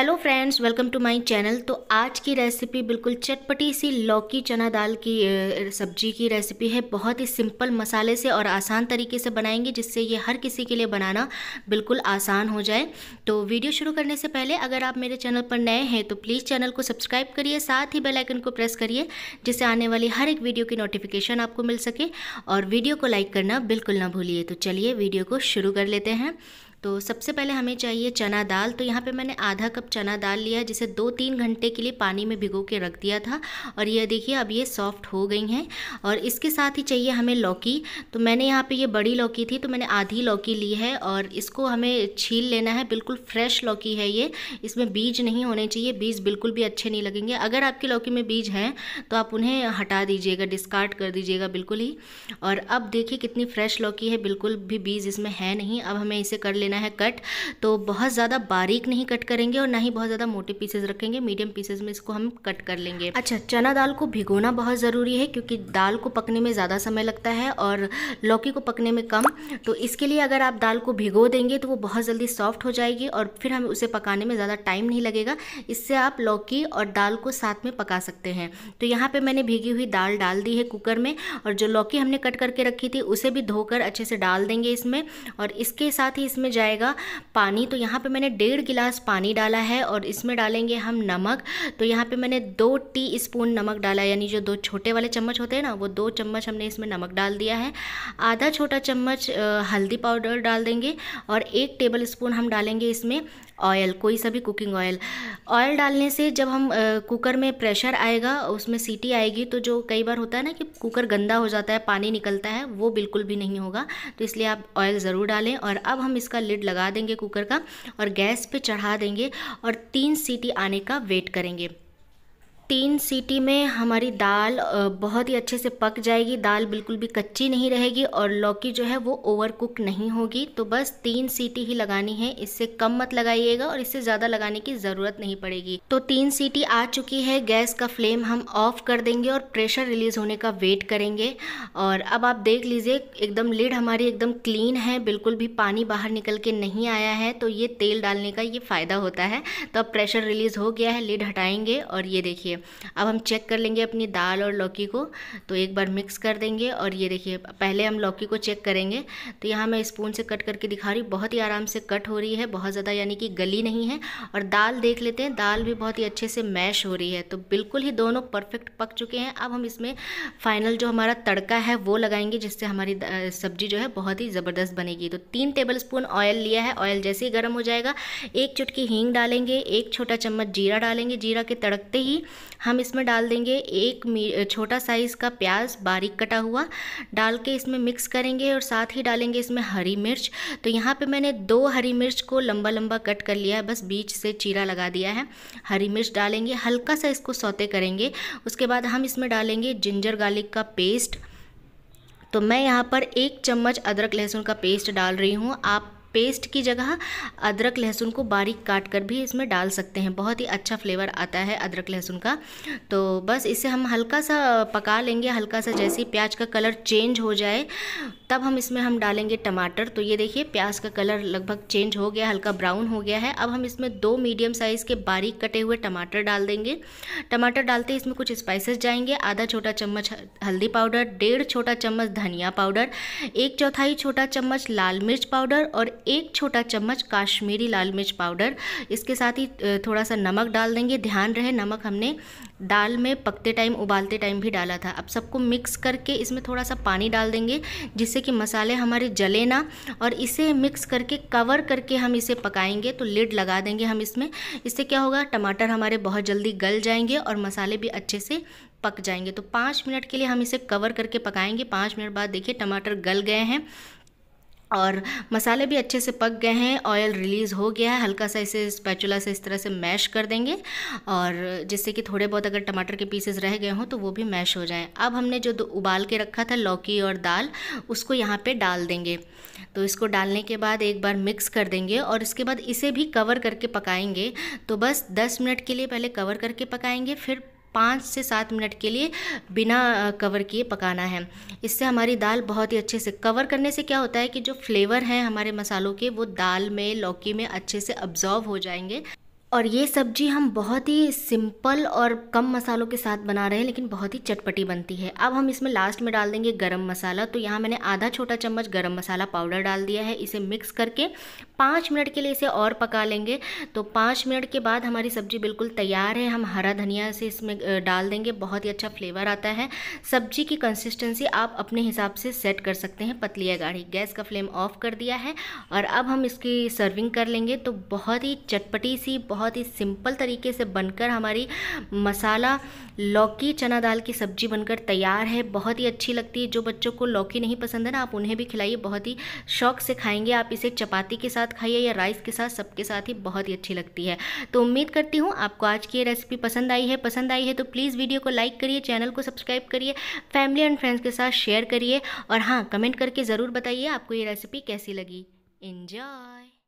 hello friends welcome to my channel तो आज की रेसिपी बिल्कुल चटपटी सी लौकी चना दाल की सब्जी की रेसिपी है बहुत ही सिंपल मसाले से और आसान तरीके से बनाएंगे जिससे ये हर किसी के लिए बनाना बिल्कुल आसान हो जाए तो वीडियो शुरू करने से पहले अगर आप मेरे चैनल पर नए हैं तो प्लीज़ चैनल को सब्सक्राइब करिए साथ ही बेलाइकन को प्रेस करिए जिससे आने वाली हर एक वीडियो की नोटिफिकेशन आपको मिल सके और वीडियो को लाइक करना बिल्कुल ना भूलिए तो चलिए वीडियो को शुरू कर लेते हैं तो सबसे पहले हमें चाहिए चना दाल तो यहाँ पे मैंने आधा कप चना दाल लिया जिसे दो तीन घंटे के लिए पानी में भिगो के रख दिया था और ये देखिए अब ये सॉफ्ट हो गई हैं और इसके साथ ही चाहिए हमें लौकी तो मैंने यहाँ पे ये बड़ी लौकी थी तो मैंने आधी लौकी ली है और इसको हमें छील लेना है बिल्कुल फ्रेश लौकी है ये इसमें बीज नहीं होने चाहिए बीज बिल्कुल भी अच्छे नहीं लगेंगे अगर आपकी लौकी में बीज हैं तो आप उन्हें हटा दीजिएगा डिस्कार्ड कर दीजिएगा बिल्कुल ही और अब देखिए कितनी फ्रेश लौकी है बिल्कुल भी बीज इसमें है नहीं अब हमें इसे कर लेना लेना है कट तो बहुत ज़्यादा बारीक नहीं कट करेंगे और ना ही बहुत ज़्यादा मोटे पीसेज रखेंगे मीडियम पीसेज में इसको हम कट कर लेंगे अच्छा चना दाल को भिगोना बहुत ज़रूरी है क्योंकि दाल को पकने में ज़्यादा समय लगता है और लौकी को पकने में कम तो इसके लिए अगर आप दाल को भिगो देंगे तो वो बहुत जल्दी सॉफ्ट हो जाएगी और फिर हमें उसे पकाने में ज़्यादा टाइम नहीं लगेगा इससे आप लौकी और दाल को साथ में पका सकते हैं तो यहाँ पे मैंने भीगी हुई दाल डाल दी है कुकर में और जो लौकी हमने कट करके रखी थी उसे भी धोकर अच्छे से डाल देंगे इसमें और इसके साथ ही इसमें जाएगा पानी तो यहाँ पे मैंने डेढ़ गिलास पानी डाला है और इसमें डालेंगे हम नमक तो यहाँ पे मैंने दो टी स्पून नमक डाला यानी जो दो छोटे वाले चम्मच होते हैं ना वो दो चम्मच हमने इसमें नमक डाल दिया है आधा छोटा चम्मच हल्दी पाउडर डाल देंगे और एक टेबल स्पून हम डालेंगे इसमें ऑयल कोई सा भी कुकिंग ऑयल ऑयल डालने से जब हम कुकर में प्रेशर आएगा उसमें सीटी आएगी तो जो कई बार होता है ना कि कुकर गंदा हो जाता है पानी निकलता है वो बिल्कुल भी नहीं होगा तो इसलिए आप ऑयल ज़रूर डालें और अब हम इसका लिड लगा देंगे कुकर का और गैस पे चढ़ा देंगे और तीन सीटी आने का वेट करेंगे तीन सीटी में हमारी दाल बहुत ही अच्छे से पक जाएगी दाल बिल्कुल भी कच्ची नहीं रहेगी और लौकी जो है वो ओवर कुक नहीं होगी तो बस तीन सीटी ही लगानी है इससे कम मत लगाइएगा और इससे ज़्यादा लगाने की ज़रूरत नहीं पड़ेगी तो तीन सीटी आ चुकी है गैस का फ्लेम हम ऑफ कर देंगे और प्रेशर रिलीज होने का वेट करेंगे और अब आप देख लीजिए एकदम लिड हमारी एकदम क्लीन है बिल्कुल भी पानी बाहर निकल के नहीं आया है तो ये तेल डालने का ये फ़ायदा होता है तो अब प्रेशर रिलीज़ हो गया है लिड हटाएंगे और ये देखिए अब हम चेक कर लेंगे अपनी दाल और लौकी को तो एक बार मिक्स कर देंगे और ये देखिए पहले हम लौकी को चेक करेंगे तो यहाँ मैं स्पून से कट करके दिखा रही बहुत ही आराम से कट हो रही है बहुत ज़्यादा यानी कि गली नहीं है और दाल देख लेते हैं दाल भी बहुत ही अच्छे से मैश हो रही है तो बिल्कुल ही दोनों परफेक्ट पक चुके हैं अब हम इसमें फाइनल जो हमारा तड़का है वो लगाएंगे जिससे हमारी सब्जी जो है बहुत ही ज़बरदस्त बनेगी तो तीन टेबल स्पून ऑयल लिया है ऑयल जैसे ही गर्म हो जाएगा एक चुटकी हींग डालेंगे एक छोटा चम्मच जीरा डालेंगे जीरा के तड़कते ही हम इसमें डाल देंगे एक छोटा साइज़ का प्याज बारीक कटा हुआ डाल के इसमें मिक्स करेंगे और साथ ही डालेंगे इसमें हरी मिर्च तो यहाँ पे मैंने दो हरी मिर्च को लंबा लंबा कट कर लिया है बस बीच से चीरा लगा दिया है हरी मिर्च डालेंगे हल्का सा इसको सौते करेंगे उसके बाद हम इसमें डालेंगे जिंजर गार्लिक का पेस्ट तो मैं यहाँ पर एक चम्मच अदरक लहसुन का पेस्ट डाल रही हूँ आप पेस्ट की जगह अदरक लहसुन को बारीक काट कर भी इसमें डाल सकते हैं बहुत ही अच्छा फ्लेवर आता है अदरक लहसुन का तो बस इसे हम हल्का सा पका लेंगे हल्का सा जैसे प्याज का कलर चेंज हो जाए तब हम इसमें हम डालेंगे टमाटर तो ये देखिए प्याज का कलर लगभग चेंज हो गया हल्का ब्राउन हो गया है अब हम इसमें दो मीडियम साइज़ के बारीक कटे हुए टमाटर डाल देंगे टमाटर डालते इसमें कुछ स्पाइसेस जाएंगे आधा छोटा चम्मच हल्दी पाउडर डेढ़ छोटा चम्मच धनिया पाउडर एक चौथाई छोटा चम्मच लाल मिर्च पाउडर और एक छोटा चम्मच काश्मीरी लाल मिर्च पाउडर इसके साथ ही थोड़ा सा नमक डाल देंगे ध्यान रहे नमक हमने दाल में पकते टाइम उबालते टाइम भी डाला था अब सबको मिक्स करके इसमें थोड़ा सा पानी डाल देंगे जिससे कि मसाले हमारे जले ना और इसे मिक्स करके कवर करके हम इसे पकाएंगे तो लिड लगा देंगे हम इसमें इससे क्या होगा टमाटर हमारे बहुत जल्दी गल जाएंगे और मसाले भी अच्छे से पक जाएंगे तो पाँच मिनट के लिए हम इसे कवर करके पकाएंगे पाँच मिनट बाद देखिए टमाटर गल गए हैं और मसाले भी अच्छे से पक गए हैं ऑयल रिलीज़ हो गया है हल्का सा इसे स्पैचुला से इस तरह से मैश कर देंगे और जिससे कि थोड़े बहुत अगर टमाटर के पीसेस रह गए हों तो वो भी मैश हो जाएं अब हमने जो उबाल के रखा था लौकी और दाल उसको यहाँ पे डाल देंगे तो इसको डालने के बाद एक बार मिक्स कर देंगे और इसके बाद इसे भी कवर करके पकाएंगे तो बस दस मिनट के लिए पहले कवर करके पकाएंगे फिर पाँच से सात मिनट के लिए बिना कवर किए पकाना है इससे हमारी दाल बहुत ही अच्छे से कवर करने से क्या होता है कि जो फ्लेवर हैं हमारे मसालों के वो दाल में लौकी में अच्छे से अब्जॉर्व हो जाएंगे और ये सब्जी हम बहुत ही सिंपल और कम मसालों के साथ बना रहे हैं लेकिन बहुत ही चटपटी बनती है अब हम इसमें लास्ट में डाल देंगे गरम मसाला तो यहाँ मैंने आधा छोटा चम्मच गरम मसाला पाउडर डाल दिया है इसे मिक्स करके पाँच मिनट के लिए इसे और पका लेंगे तो पाँच मिनट के बाद हमारी सब्जी बिल्कुल तैयार है हम हरा धनिया से इसमें डाल देंगे बहुत ही अच्छा फ्लेवर आता है सब्जी की कंसिस्टेंसी आप अपने हिसाब से सेट कर सकते हैं पतली गाढ़ी गैस का फ्लेम ऑफ कर दिया है और अब हम इसकी सर्विंग कर लेंगे तो बहुत ही चटपटी सी बहुत बहुत ही सिंपल तरीके से बनकर हमारी मसाला लौकी चना दाल की सब्जी बनकर तैयार है बहुत ही अच्छी लगती है जो बच्चों को लौकी नहीं पसंद है ना आप उन्हें भी खिलाइए बहुत ही शौक से खाएंगे आप इसे चपाती के साथ खाइए या राइस के साथ सबके साथ ही बहुत ही अच्छी लगती है तो उम्मीद करती हूँ आपको आज की ये रेसिपी पसंद आई है पसंद आई है तो प्लीज़ वीडियो को लाइक करिए चैनल को सब्सक्राइब करिए फैमिली एंड फ्रेंड्स के साथ शेयर करिए और हाँ कमेंट करके ज़रूर बताइए आपको ये रेसिपी कैसी लगी इन्जॉय